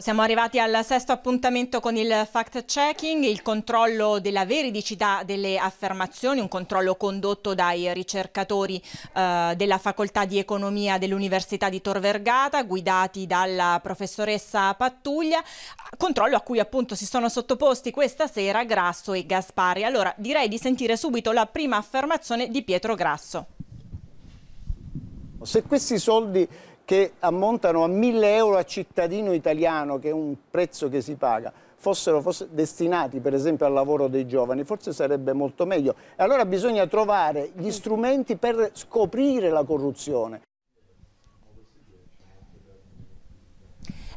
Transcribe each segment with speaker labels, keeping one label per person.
Speaker 1: Siamo arrivati al sesto appuntamento con il fact-checking, il controllo della veridicità delle affermazioni, un controllo condotto dai ricercatori eh, della Facoltà di Economia dell'Università di Tor Vergata, guidati dalla professoressa Pattuglia, controllo a cui appunto si sono sottoposti questa sera Grasso e Gaspari. Allora direi di sentire subito la prima affermazione di Pietro Grasso.
Speaker 2: Se questi soldi che ammontano a 1000 euro a cittadino italiano, che è un prezzo che si paga, fossero, fossero destinati per esempio al lavoro dei giovani, forse sarebbe molto meglio. allora bisogna trovare gli strumenti per scoprire la corruzione.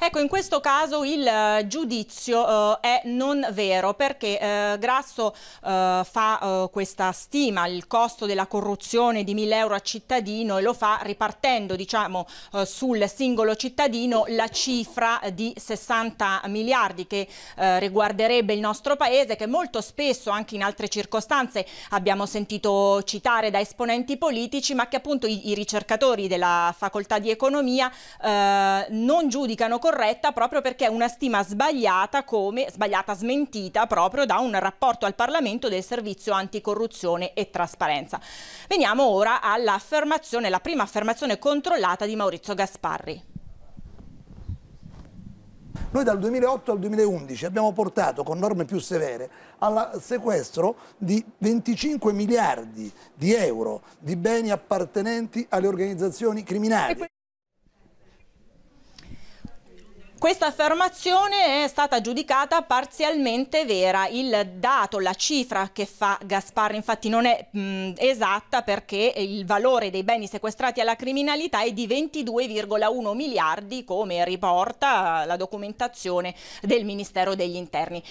Speaker 1: Ecco, in questo caso il eh, giudizio uh, è non vero perché uh, Grasso fa questa stima, il costo della corruzione di 1000 euro a cittadino e lo fa ripartendo diciamo, sul singolo cittadino la cifra di 60 miliardi che riguarderebbe il nostro paese che molto spesso anche in altre circostanze abbiamo sentito citare da esponenti politici ma che appunto i, i ricercatori della facoltà di economia non giudicano corruzione corretta proprio perché è una stima sbagliata come sbagliata smentita proprio da un rapporto al Parlamento del Servizio Anticorruzione e Trasparenza. Veniamo ora all'affermazione, la prima affermazione controllata di Maurizio Gasparri.
Speaker 3: Noi dal 2008 al 2011 abbiamo portato con norme più severe al sequestro di 25 miliardi di euro di beni appartenenti alle organizzazioni criminali.
Speaker 1: Questa affermazione è stata giudicata parzialmente vera. Il dato, la cifra che fa Gasparri infatti non è mh, mm, esatta perché il valore dei beni sequestrati alla criminalità è di 22,1 miliardi come riporta la documentazione del Ministero degli Interni.